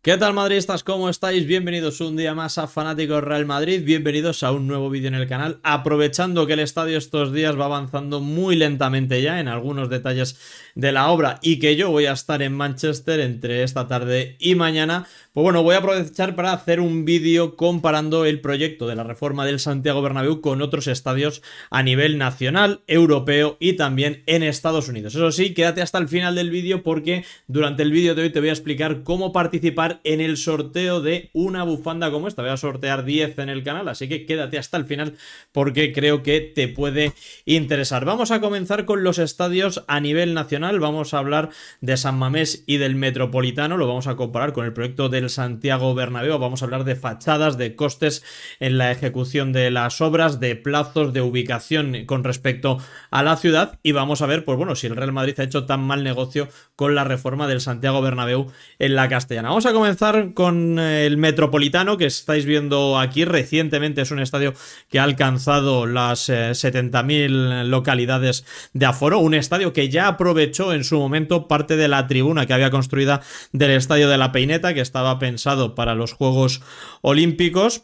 ¿Qué tal madridistas? ¿Cómo estáis? Bienvenidos un día más a Fanáticos Real Madrid, bienvenidos a un nuevo vídeo en el canal, aprovechando que el estadio estos días va avanzando muy lentamente ya en algunos detalles de la obra y que yo voy a estar en Manchester entre esta tarde y mañana, pues bueno, voy a aprovechar para hacer un vídeo comparando el proyecto de la reforma del Santiago Bernabéu con otros estadios a nivel nacional, europeo y también en Estados Unidos. Eso sí, quédate hasta el final del vídeo porque durante el vídeo de hoy te voy a explicar cómo participar en el sorteo de una bufanda como esta. Voy a sortear 10 en el canal, así que quédate hasta el final porque creo que te puede interesar. Vamos a comenzar con los estadios a nivel nacional. Vamos a hablar de San Mamés y del Metropolitano. Lo vamos a comparar con el proyecto del Santiago Bernabéu. Vamos a hablar de fachadas, de costes en la ejecución de las obras, de plazos, de ubicación con respecto a la ciudad y vamos a ver, pues bueno, si el Real Madrid ha hecho tan mal negocio con la reforma del Santiago Bernabéu en la Castellana. Vamos a comenzar con eh, el Metropolitano que estáis viendo aquí. Recientemente es un estadio que ha alcanzado las 70.000 eh, localidades de aforo. Un estadio que ya aprovechó en su momento parte de la tribuna que había construida del estadio de la Peineta que estaba pensado para los Juegos Olímpicos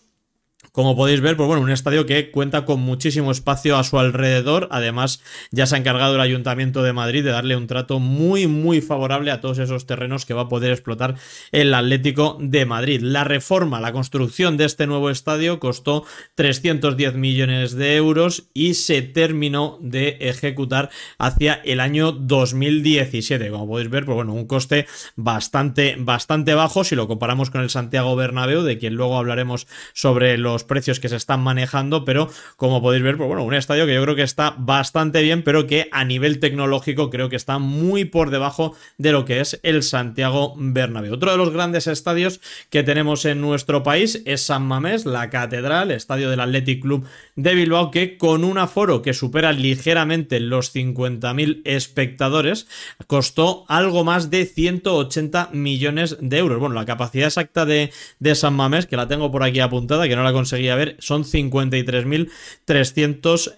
como podéis ver, pues bueno, un estadio que cuenta con muchísimo espacio a su alrededor. Además, ya se ha encargado el Ayuntamiento de Madrid de darle un trato muy, muy favorable a todos esos terrenos que va a poder explotar el Atlético de Madrid. La reforma, la construcción de este nuevo estadio costó 310 millones de euros y se terminó de ejecutar hacia el año 2017. Como podéis ver, pues bueno, un coste bastante, bastante bajo si lo comparamos con el Santiago Bernabéu, de quien luego hablaremos sobre los precios que se están manejando, pero como podéis ver, pues bueno, un estadio que yo creo que está bastante bien, pero que a nivel tecnológico creo que está muy por debajo de lo que es el Santiago Bernabéu. Otro de los grandes estadios que tenemos en nuestro país es San Mamés, la catedral, estadio del Athletic Club de Bilbao, que con un aforo que supera ligeramente los 50.000 espectadores, costó algo más de 180 millones de euros. Bueno, la capacidad exacta de, de San Mamés, que la tengo por aquí apuntada, que no la conseguí a ver, son 53.331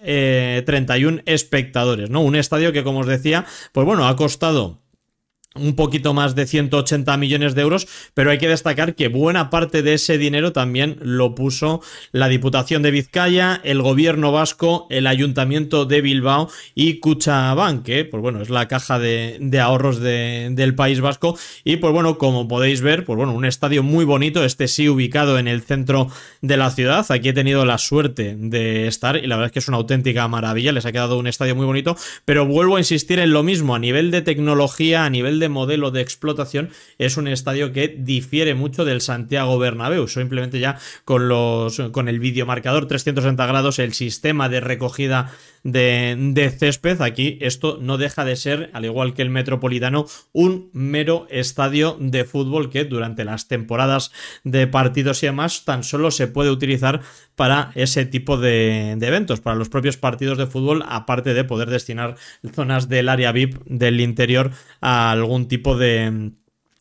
eh, espectadores, ¿no? Un estadio que, como os decía, pues bueno, ha costado un poquito más de 180 millones de euros, pero hay que destacar que buena parte de ese dinero también lo puso la Diputación de Vizcaya, el Gobierno Vasco, el Ayuntamiento de Bilbao y Cuchabank, que pues bueno, es la caja de, ahorros del País Vasco. Y pues bueno, como podéis ver, pues bueno, un estadio muy bonito, este sí ubicado en el centro de la ciudad. Aquí he tenido la suerte de estar y la verdad es que es una auténtica maravilla, les ha quedado un estadio muy bonito, pero vuelvo a insistir en lo mismo, a nivel de tecnología, a nivel de este modelo de explotación es un estadio que difiere mucho del Santiago Bernabéu. Simplemente ya con, los, con el videomarcador 360 grados, el sistema de recogida de, césped. Aquí esto no deja de ser, al igual que el Metropolitano, un mero estadio de fútbol que durante las temporadas de partidos y demás tan solo se puede utilizar para ese tipo de, de eventos, para los propios partidos de fútbol, aparte de poder destinar zonas del área VIP del interior a algún tipo de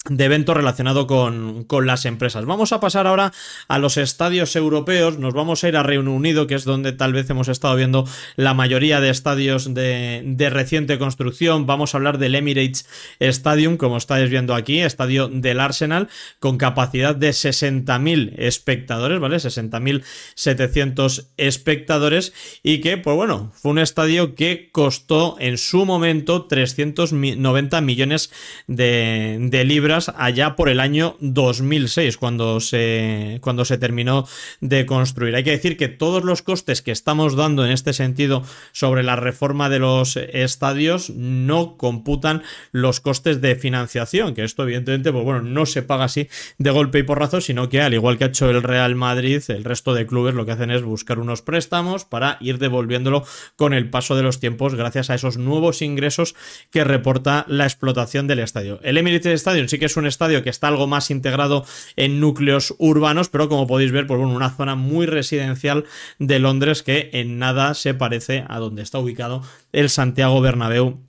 de evento relacionado con, las empresas. Vamos a pasar ahora a los estadios europeos, nos vamos a ir a Reino Unido, que es donde tal vez hemos estado viendo la mayoría de estadios de, reciente construcción. Vamos a hablar del Emirates Stadium, como estáis viendo aquí, estadio del Arsenal, con capacidad de 60.000 espectadores, ¿vale? 60.700 espectadores y que, pues bueno, fue un estadio que costó en su momento 390 millones de libras allá por el año 2006, cuando se, cuando se terminó de construir. Hay que decir que todos los costes que estamos dando en este sentido sobre la reforma de los estadios no computan los costes de financiación, que esto evidentemente, pues bueno, no se paga así de golpe y porrazo, sino que al igual que ha hecho el Real Madrid, el resto de clubes lo que hacen es buscar unos préstamos para ir devolviéndolo con el paso de los tiempos gracias a esos nuevos ingresos que reporta la explotación del estadio. El Emirates Stadium sí que es un estadio que está algo más integrado en núcleos urbanos, pero como podéis ver, pues una zona muy residencial de Londres que en nada se parece a donde está ubicado el Santiago Bernabéu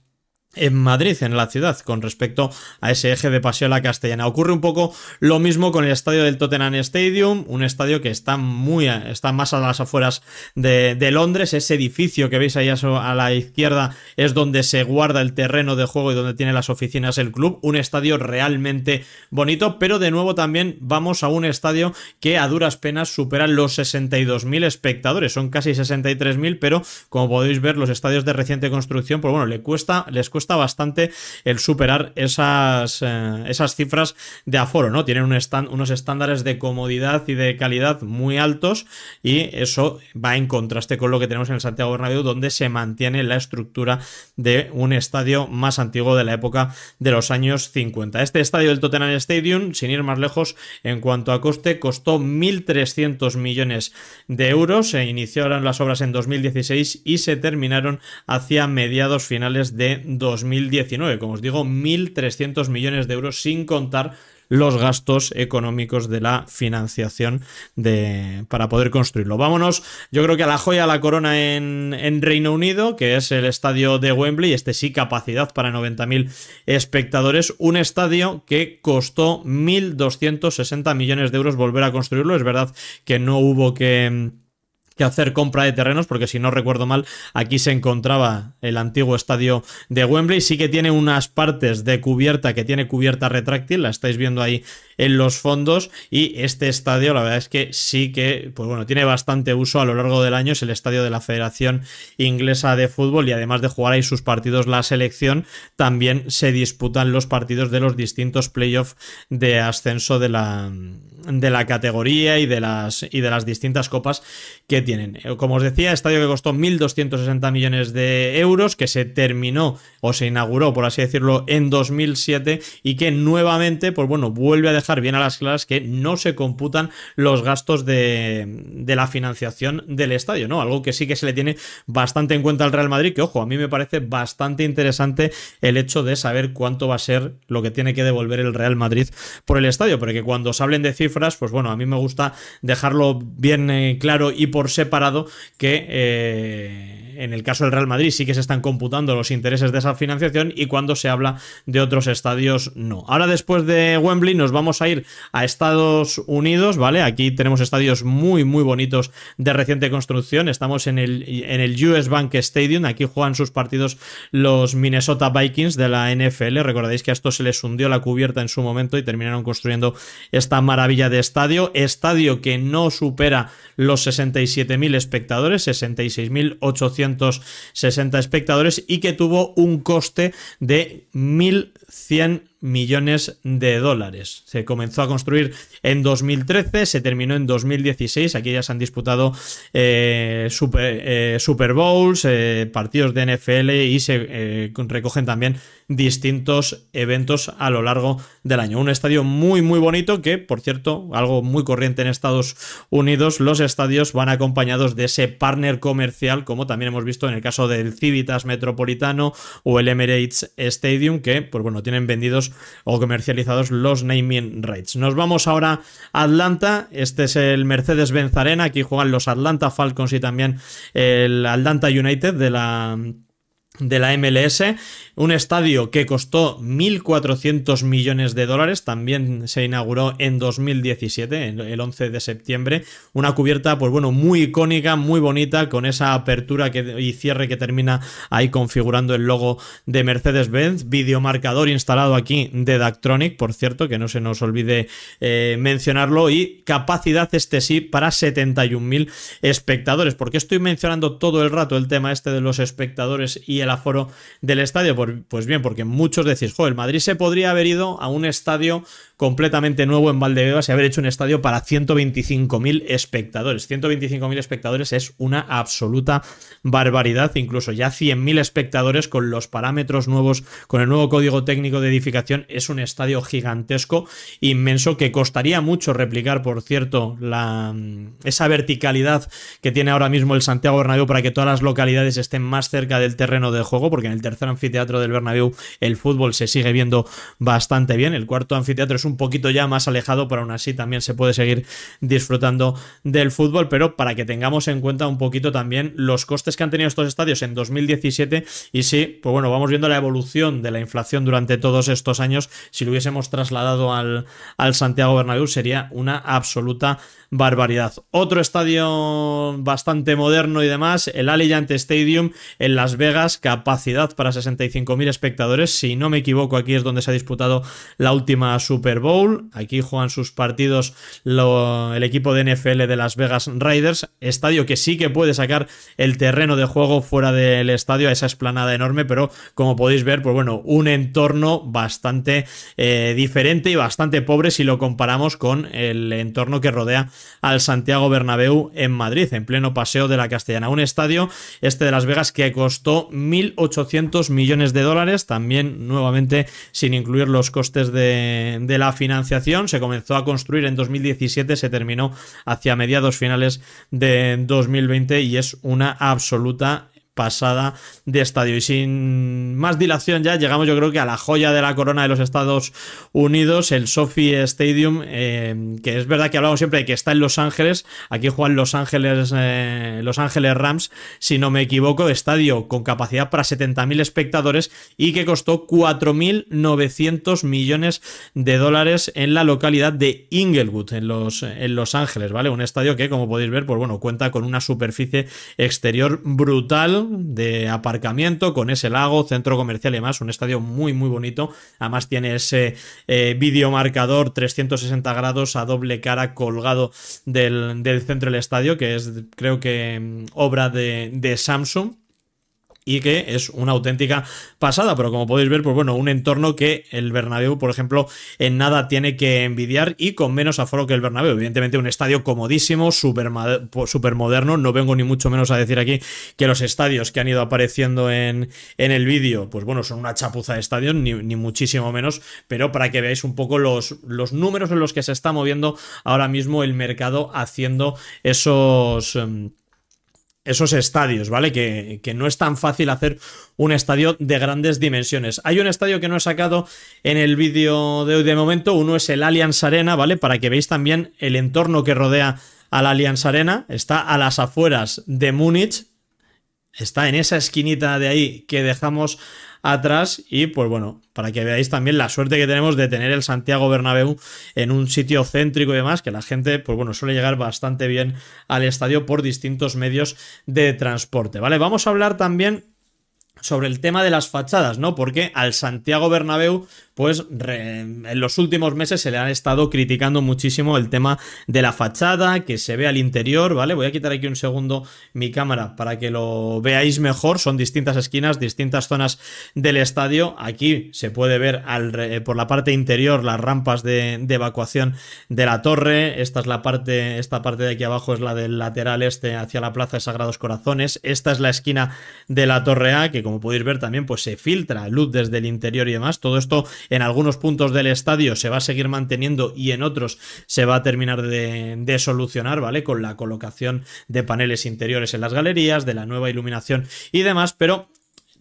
en Madrid, en la ciudad, con respecto a ese eje de paseo a la castellana. Ocurre un poco lo mismo con el estadio del Tottenham Stadium, un estadio que está muy, está más a las afueras de, Londres. Ese edificio que veis ahí a, la izquierda es donde se guarda el terreno de juego y donde tiene las oficinas el club. Un estadio realmente bonito, pero de nuevo también vamos a un estadio que a duras penas supera los 62.000 espectadores. Son casi 63.000, pero como podéis ver, los estadios de reciente construcción, pues bueno, le cuesta, les cuesta bastante el superar esas, eh, esas cifras de aforo, ¿no? Tienen un unos estándares de comodidad y de calidad muy altos y eso va en contraste con lo que tenemos en el Santiago Bernabéu, donde se mantiene la estructura de un estadio más antiguo de la época de los años 50. Este estadio del Tottenham Stadium, sin ir más lejos, en cuanto a coste, costó 1.300 millones de euros. Se iniciaron las obras en 2016 y se terminaron hacia mediados finales de 2019. Como os digo, 1.300 millones de euros sin contar los gastos económicos de la financiación de, para poder construirlo. Vámonos, yo creo que a la joya a la corona en, en, Reino Unido, que es el estadio de Wembley, este sí capacidad para 90.000 espectadores, un estadio que costó 1.260 millones de euros volver a construirlo, es verdad que no hubo que que hacer compra de terrenos, porque si no recuerdo mal, aquí se encontraba el antiguo estadio de Wembley. Sí que tiene unas partes de cubierta que tiene cubierta retráctil, la estáis viendo ahí en los fondos. Y este estadio, la verdad es que sí que, pues bueno, tiene bastante uso a lo largo del año. Es el estadio de la Federación Inglesa de Fútbol y además de jugar ahí sus partidos la selección, también se disputan los partidos de los distintos playoffs de ascenso de la, de la categoría y de las, y de las distintas copas que tienen. Eh, como os decía, estadio que costó 1.260 millones de euros, que se terminó o se inauguró, por así decirlo, en 2007 y que nuevamente, pues bueno, vuelve a dejar bien a las claras que no se computan los gastos de, de la financiación del estadio, ¿no? Algo que sí que se le tiene bastante en cuenta al Real Madrid, que ojo, a mí me parece bastante interesante el hecho de saber cuánto va a ser lo que tiene que devolver el Real Madrid por el estadio, porque cuando os hablen de cifras, pues bueno, a mí me gusta dejarlo bien eh, claro y por separado que... Eh, en el caso del Real Madrid sí que se están computando los intereses de esa financiación y cuando se habla de otros estadios no. Ahora después de Wembley nos vamos a ir a Estados Unidos, ¿vale? Aquí tenemos estadios muy, muy bonitos de reciente construcción. Estamos en el, en el US Bank Stadium. Aquí juegan sus partidos los Minnesota Vikings de la NFL. Recordáis que a esto se les hundió la cubierta en su momento y terminaron construyendo esta maravilla de estadio. Estadio que no supera los 67.000 espectadores, 66.800 60 espectadores y que tuvo un coste de 1.100 millones de dólares. Se comenzó a construir en 2013, se terminó en 2016. Aquí ya se han disputado eh, super, eh, super, Bowls, eh, partidos de NFL y se recogen también distintos eventos a lo largo del año. Un estadio muy, muy bonito que, por cierto, algo muy corriente en Estados Unidos, los estadios van acompañados de ese partner comercial, como también hemos visto en el caso del Civitas Metropolitano o el Emirates Stadium, que, pues bueno, tienen vendidos o comercializados los naming rights. Nos vamos ahora a Atlanta. Este es el Mercedes-Benz Arena. Aquí juegan los Atlanta Falcons y también el Atlanta United de la de la MLS, un estadio que costó 1.400 millones de dólares, también se inauguró en 2017, el 11 de septiembre, una cubierta pues bueno, muy icónica, muy bonita, con esa apertura que, y cierre que termina ahí configurando el logo de Mercedes-Benz, videomarcador instalado aquí de Dactronic, por cierto, que no se nos olvide eh, mencionarlo, y capacidad este sí para 71.000 espectadores, porque estoy mencionando todo el rato el tema este de los espectadores y el aforo del estadio? Pues, bien, porque muchos decís, joder, el Madrid se podría haber ido a un estadio completamente nuevo en Valdebebas y haber hecho un estadio para 125.000 espectadores. 125.000 espectadores es una absoluta barbaridad, incluso ya 100.000 espectadores con los parámetros nuevos, con el nuevo código técnico de edificación, es un estadio gigantesco, inmenso, que costaría mucho replicar, por cierto, la, mm, esa verticalidad que tiene ahora mismo el Santiago Bernabéu para que todas las localidades estén más cerca del terreno de juego, porque en el tercer anfiteatro del Bernabéu el fútbol se sigue viendo bastante bien, el cuarto anfiteatro es un poquito ya más alejado, pero aún así también se puede seguir disfrutando del fútbol, pero para que tengamos en cuenta un poquito también los costes que han tenido estos estadios en 2017 y si pues bueno, vamos viendo la evolución de la inflación durante todos estos años, si lo hubiésemos trasladado al, al Santiago Bernabéu sería una absoluta barbaridad. Otro estadio bastante moderno y demás, el Allegiant Stadium en Las Vegas, capacidad para 65.000 espectadores, si no me equivoco aquí es donde se ha disputado la última Super Bowl. Aquí juegan sus partidos el equipo de NFL de Las Vegas Raiders, estadio que sí que puede sacar el terreno de juego fuera del estadio a esa esplanada enorme, pero como podéis ver, pues bueno, un entorno bastante eh, diferente y bastante pobre si lo comparamos con el entorno que rodea al Santiago Bernabéu en Madrid, en pleno paseo de la Castellana. Un estadio, este de Las Vegas, que costó 1.800 millones de dólares, también nuevamente sin incluir los costes de, de la financiación se comenzó a construir en 2017, se terminó hacia mediados finales de 2020 y es una absoluta pasada de estadio. Y sin más dilación ya llegamos yo creo que a la joya de la corona de los Estados Unidos, el SoFi Stadium, eh, que es verdad que hablamos siempre de que está en Los Ángeles, aquí juegan Los Ángeles, eh, Los Ángeles Rams, si no me equivoco, estadio con capacidad para 70.000 espectadores y que costó 4.900 millones de dólares en la localidad de Inglewood, en Los, en los Ángeles, ¿vale? Un estadio que, como podéis ver, pues bueno, cuenta con una superficie exterior brutal, de aparcamiento con ese lago, centro comercial y demás. Un estadio muy, muy bonito. Además tiene ese eh, videomarcador 360 grados a doble cara colgado del, centro del estadio, que es creo que mm, obra de, de Samsung y que es una auténtica pasada. Pero como podéis ver, pues bueno, un entorno que el Bernabéu, por ejemplo, en nada tiene que envidiar y con menos aforo que el Bernabéu. Evidentemente, un estadio comodísimo, súper moderno. No vengo ni mucho menos a decir aquí que los estadios que han ido apareciendo en, el vídeo, pues bueno, son una chapuza de estadios, ni, muchísimo menos, pero para que veáis un poco los, los números en los que se está moviendo ahora mismo el mercado haciendo esos em, esos estadios, ¿vale? Que, no es tan fácil hacer un estadio de grandes dimensiones. Hay un estadio que no he sacado en el vídeo de hoy de momento, uno es el Allianz Arena, ¿vale? Para que veáis también el entorno que rodea al Allianz Arena, está a las afueras de Múnich, está en esa esquinita de ahí que dejamos atrás y pues bueno, para que veáis también la suerte que tenemos de tener el Santiago Bernabéu en un sitio céntrico y demás, que la gente pues bueno, suele llegar bastante bien al estadio por distintos medios de transporte, ¿vale? Vamos a hablar también sobre el tema de las fachadas, ¿no? Porque al Santiago Bernabéu pues en los últimos meses se le ha estado criticando muchísimo el tema de la fachada, que se ve al interior, ¿vale? Voy a quitar aquí un segundo mi cámara para que lo veáis mejor. Son distintas esquinas, distintas zonas del estadio. Aquí se puede ver eh, por la parte interior las rampas de, evacuación de la torre. Esta es la parte, esta parte de aquí abajo es la del lateral este hacia la plaza de Sagrados Corazones. Esta es la esquina de la torre A, que como podéis ver también pues se filtra luz desde el interior y demás. Todo esto en algunos puntos del estadio se va a seguir manteniendo y en otros se va a terminar de, solucionar, ¿vale? Con la colocación de paneles interiores en las galerías, de la nueva iluminación y demás, pero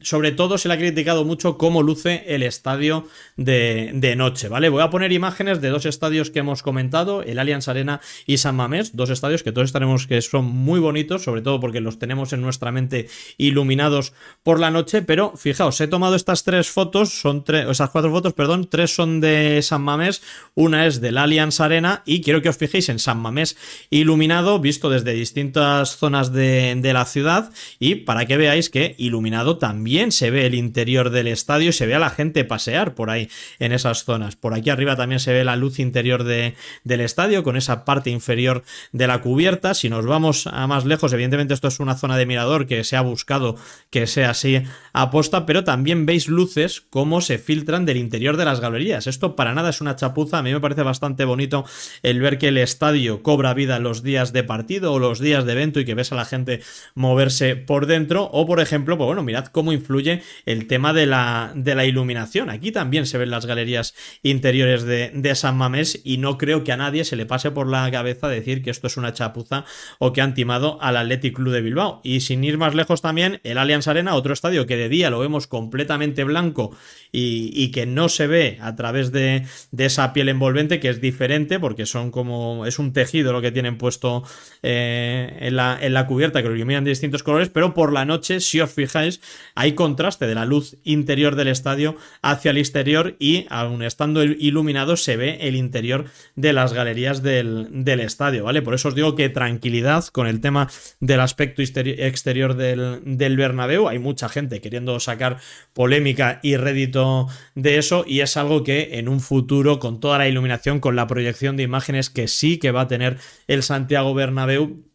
sobre todo se le ha criticado mucho cómo luce el estadio de, noche, ¿vale? Voy a poner imágenes de dos estadios que hemos comentado, el Allianz Arena y San Mamés, dos estadios que todos sabemos que son muy bonitos, sobre todo porque los tenemos en nuestra mente iluminados por la noche, pero fijaos, he tomado estas tres fotos, son tres, esas cuatro fotos, perdón, tres son de San Mamés, una es del Allianz Arena y quiero que os fijéis en San Mamés iluminado, visto desde distintas zonas de, de la ciudad y para que veáis que iluminado también bien se ve el interior del estadio y se ve a la gente pasear por ahí en esas zonas. Por aquí arriba también se ve la luz interior de, del estadio con esa parte inferior de la cubierta. Si nos vamos a más lejos, evidentemente esto es una zona de mirador que se ha buscado que sea así aposta, pero también veis luces cómo se filtran del interior de las galerías. Esto para nada es una chapuza, a mí me parece bastante bonito el ver que el estadio cobra vida los días de partido o los días de evento y que ves a la gente moverse por dentro o por ejemplo, pues bueno, mirad cómo influye el tema de la, iluminación. Aquí también se ven las galerías interiores de, San Mamés y no creo que a nadie se le pase por la cabeza decir que esto es una chapuza o que han timado al Athletic Club de Bilbao. Y sin ir más lejos también, el Allianz Arena, otro estadio que de día lo vemos completamente blanco y, que no se ve a través de, esa piel envolvente, que es diferente porque son como es un tejido lo que tienen puesto eh, en, la, en la cubierta, que lo iluminan de distintos colores, pero por la noche, si os fijáis, hay hay contraste de la luz interior del estadio hacia el exterior y aún estando iluminado se ve el interior de las galerías del, estadio, ¿vale? Por eso os digo que tranquilidad con el tema del aspecto exterior del, del Bernabéu, hay mucha gente queriendo sacar polémica y rédito de eso y es algo que en un futuro con toda la iluminación, con la proyección de imágenes que sí que va a tener el Santiago Bernabéu,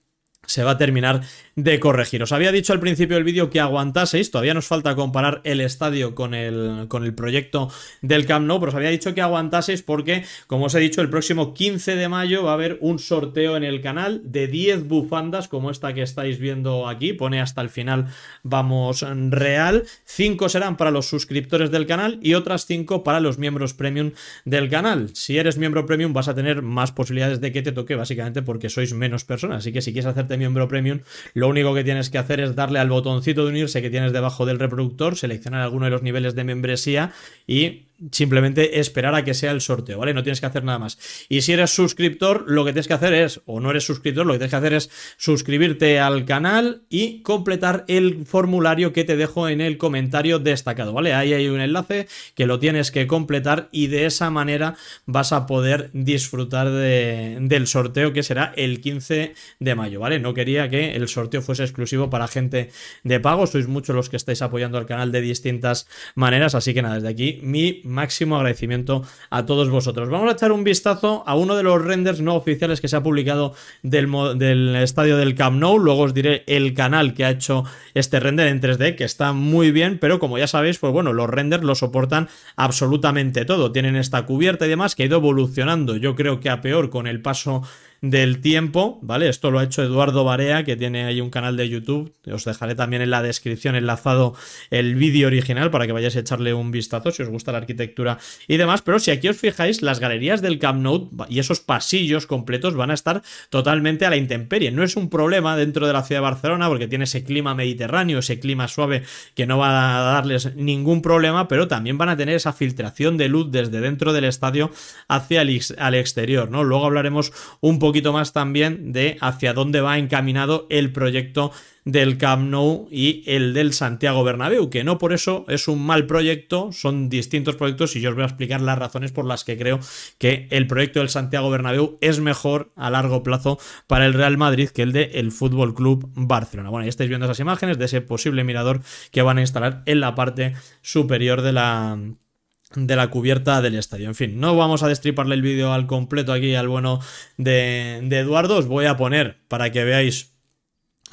se va a terminar de corregir. Os había dicho al principio del vídeo que aguantaseis, todavía nos falta comparar el estadio con el, con el proyecto del Camp Nou, pero os había dicho que aguantaseis porque, como os he dicho, el próximo 15 de mayo va a haber un sorteo en el canal de 10 bufandas como esta que estáis viendo aquí, pone hasta el final vamos real, 5 serán para los suscriptores del canal y otras 5 para los miembros premium del canal. Si eres miembro premium vas a tener más posibilidades de que te toque básicamente porque sois menos personas, así que si quieres hacerte miembro premium, lo único que tienes que hacer es darle al botoncito de unirse que tienes debajo del reproductor, seleccionar alguno de los niveles de membresía y simplemente esperar a que sea el sorteo, ¿vale? No tienes que hacer nada más. Y si eres suscriptor, lo que tienes que hacer es, o no eres suscriptor, lo que tienes que hacer es suscribirte al canal y completar el formulario que te dejo en el comentario destacado, ¿vale? Ahí hay un enlace que lo tienes que completar y de esa manera vas a poder disfrutar del sorteo que será el 15 de mayo, ¿vale? No quería que el sorteo fuese exclusivo para gente de pago, sois muchos los que estáis apoyando al canal de distintas maneras, así que nada, desde aquí mi máximo agradecimiento a todos vosotros. Vamos a echar un vistazo a uno de los renders no oficiales que se ha publicado del, estadio del Camp Nou. Luego os diré el canal que ha hecho este render en 3D, que está muy bien, pero como ya sabéis, pues bueno, los renders lo soportan absolutamente todo. Tienen esta cubierta y demás que ha ido evolucionando, yo creo que a peor con el paso del tiempo, ¿vale? Esto lo ha hecho Eduardo Barea, que tiene ahí un canal de YouTube. Os dejaré también en la descripción enlazado el vídeo original para que vayáis a echarle un vistazo si os gusta la arquitectura y demás. Pero si aquí os fijáis, las galerías del Camp Nou y esos pasillos completos van a estar totalmente a la intemperie. No es un problema dentro de la ciudad de Barcelona porque tiene ese clima mediterráneo, ese clima suave que no va a darles ningún problema, pero también van a tener esa filtración de luz desde dentro del estadio hacia el, al exterior, ¿no? Luego hablaremos un poco poquito más también de hacia dónde va encaminado el proyecto del Camp Nou y el del Santiago Bernabéu, que no por eso es un mal proyecto, son distintos proyectos y yo os voy a explicar las razones por las que creo que el proyecto del Santiago Bernabéu es mejor a largo plazo para el Real Madrid que el del el Fútbol Club Barcelona. Bueno, ya estáis viendo esas imágenes de ese posible mirador que van a instalar en la parte superior de la de la cubierta del estadio. En fin, no vamos a destriparle el vídeo al completo aquí al bueno de, Eduardo. Os voy a poner para que veáis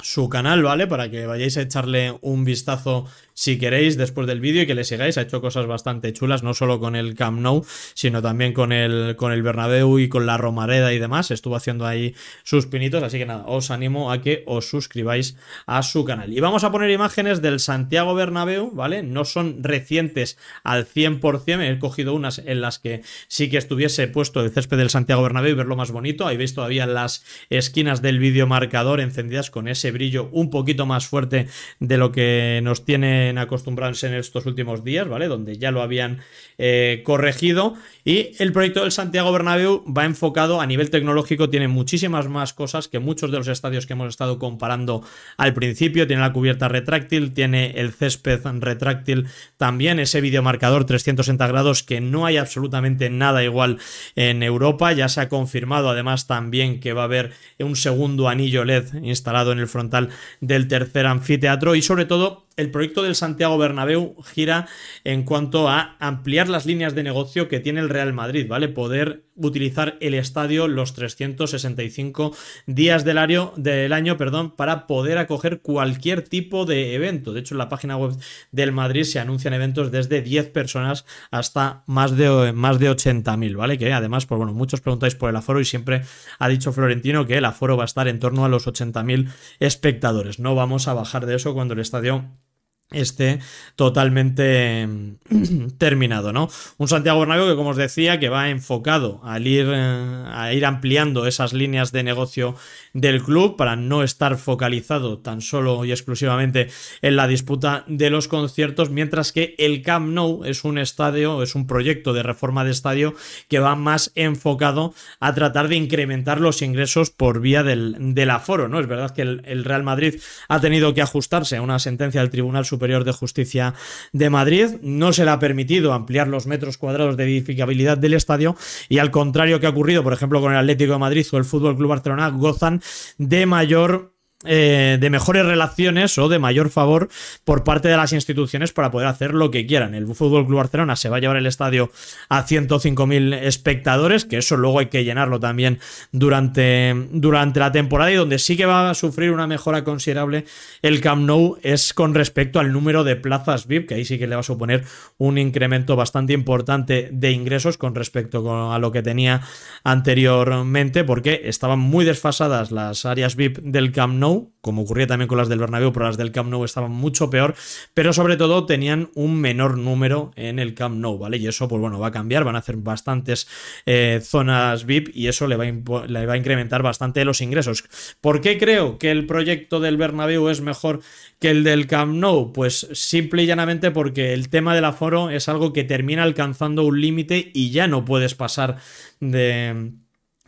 su canal, ¿vale? Para que vayáis a echarle un vistazo si queréis después del vídeo y que le sigáis. Ha hecho cosas bastante chulas, no solo con el Camp Nou, sino también con el, con el Bernabéu y con la Romareda y demás. Estuvo haciendo ahí sus pinitos, así que nada, os animo a que os suscribáis a su canal. Y vamos a poner imágenes del Santiago Bernabéu, ¿vale? No son recientes al 100%, he cogido unas en las que sí que estuviese puesto el césped del Santiago Bernabéu y verlo más bonito. Ahí veis todavía las esquinas del marcador encendidas con ese brillo un poquito más fuerte de lo que nos tiene acostumbrarse en estos últimos días, ¿vale? Donde ya lo habían eh, corregido. Y el proyecto del Santiago Bernabéu va enfocado a nivel tecnológico, tiene muchísimas más cosas que muchos de los estadios que hemos estado comparando al principio. Tiene la cubierta retráctil, tiene el césped retráctil también, ese videomarcador 360 grados que no hay absolutamente nada igual en Europa. Ya se ha confirmado además también que va a haber un segundo anillo LED instalado en el frontal del tercer anfiteatro y sobre todo el proyecto del Santiago Bernabéu gira en cuanto a ampliar las líneas de negocio que tiene el Real Madrid, ¿vale? Poder utilizar el estadio los 365 días del año, perdón, para poder acoger cualquier tipo de evento. De hecho, en la página web del Madrid se anuncian eventos desde 10 personas hasta más de, más de 80.000, ¿vale? Que además, pues bueno, muchos preguntáis por el aforo y siempre ha dicho Florentino que el aforo va a estar en torno a los 80.000 espectadores. No vamos a bajar de eso cuando el estadio esté totalmente em, terminado, ¿no? Un Santiago Bernabéu que, como os decía, que va enfocado al ir, eh, a ir ampliando esas líneas de negocio del club para no estar focalizado tan solo y exclusivamente en la disputa de los conciertos, mientras que el Camp Nou es un estadio, es un proyecto de reforma de estadio que va más enfocado a tratar de incrementar los ingresos por vía del, aforo, ¿no? Es verdad que el, el Real Madrid ha tenido que ajustarse a una sentencia del Tribunal Supremo Superior de Justicia de Madrid. No se le ha permitido ampliar los metros cuadrados de edificabilidad del estadio y al contrario que ha ocurrido, por ejemplo, con el Atlético de Madrid o el Fútbol Club Barcelona, gozan de mayor eh, de mejores relaciones o de mayor favor por parte de las instituciones para poder hacer lo que quieran. El Fútbol Club Barcelona se va a llevar el estadio a 105.000 espectadores, que eso luego hay que llenarlo también durante, durante la temporada y donde sí que va a sufrir una mejora considerable el Camp Nou es con respecto al número de plazas VIP, que ahí sí que le va a suponer un incremento bastante importante de ingresos con respecto a lo que tenía anteriormente, porque estaban muy desfasadas las áreas VIP del Camp Nou como ocurría también con las del Bernabéu, pero las del Camp Nou estaban mucho peor, pero sobre todo tenían un menor número en el Camp Nou, ¿vale? Y eso, pues bueno, va a cambiar, van a hacer bastantes eh, zonas VIP y eso le va, a le va a incrementar bastante los ingresos. ¿Por qué creo que el proyecto del Bernabéu es mejor que el del Camp Nou? Pues simple y llanamente porque el tema del aforo es algo que termina alcanzando un límite y ya no puedes pasar de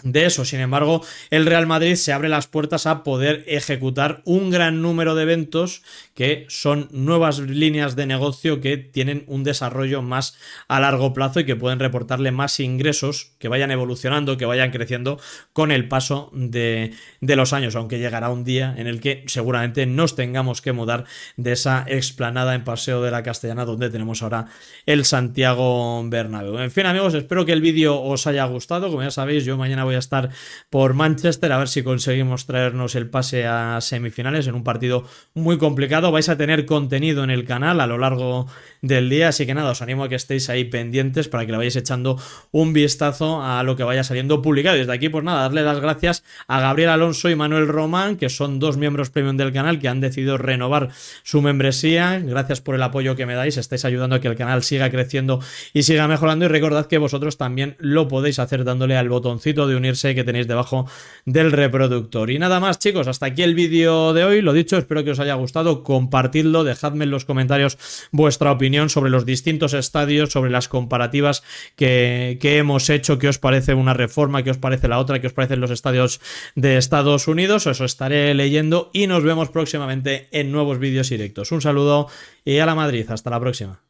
de eso. Sin embargo, el Real Madrid se abre las puertas a poder ejecutar un gran número de eventos que son nuevas líneas de negocio que tienen un desarrollo más a largo plazo y que pueden reportarle más ingresos que vayan evolucionando, que vayan creciendo con el paso de, los años, aunque llegará un día en el que seguramente nos tengamos que mudar de esa explanada en Paseo de la Castellana donde tenemos ahora el Santiago Bernabéu. En fin amigos, espero que el vídeo os haya gustado. Como ya sabéis, yo mañana voy voy a estar por Manchester a ver si conseguimos traernos el pase a semifinales en un partido muy complicado. Vais a tener contenido en el canal a lo largo del día, así que nada, os animo a que estéis ahí pendientes para que le vayáis echando un vistazo a lo que vaya saliendo publicado. Desde aquí, pues nada, darle las gracias a Gabriel Alonso y Manuel Román, que son dos miembros premium del canal que han decidido renovar su membresía. Gracias por el apoyo que me dais, estáis ayudando a que el canal siga creciendo y siga mejorando. Y recordad que vosotros también lo podéis hacer dándole al botoncito de un unirse que tenéis debajo del reproductor. Y nada más chicos, hasta aquí el vídeo de hoy, lo dicho, espero que os haya gustado, compartidlo, dejadme en los comentarios vuestra opinión sobre los distintos estadios, sobre las comparativas que, hemos hecho, qué os parece una reforma, qué os parece la otra, qué os parecen los estadios de Estados Unidos, os estaré leyendo y nos vemos próximamente en nuevos vídeos directos. Un saludo y a la Madrid, hasta la próxima.